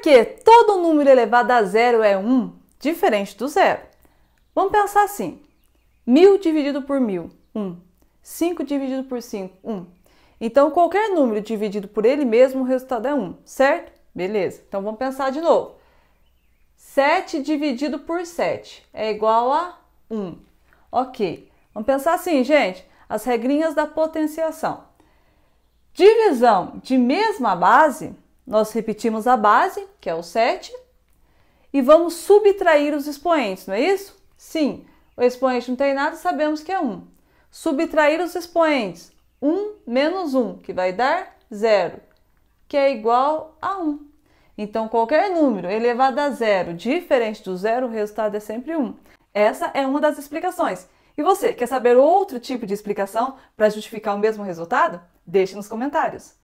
Porque todo número elevado a zero é 1, diferente do zero. Vamos pensar assim: 1000 dividido por 1000, 1. 5 dividido por 5, 1. Então, qualquer número dividido por ele mesmo, o resultado é 1, certo? Beleza. Então, vamos pensar de novo. 7 dividido por 7 é igual a 1. Ok. Vamos pensar assim, gente. As regrinhas da potenciação. Divisão de mesma base nós repetimos a base, que é o 7, e vamos subtrair os expoentes, não é isso? Sim, o expoente não tem nada, sabemos que é 1. Subtrair os expoentes, 1 menos 1, que vai dar 0, que é igual a 1. Então, qualquer número elevado a zero, diferente do zero, o resultado é sempre 1. Essa é uma das explicações. E você, quer saber outro tipo de explicação para justificar o mesmo resultado? Deixe nos comentários.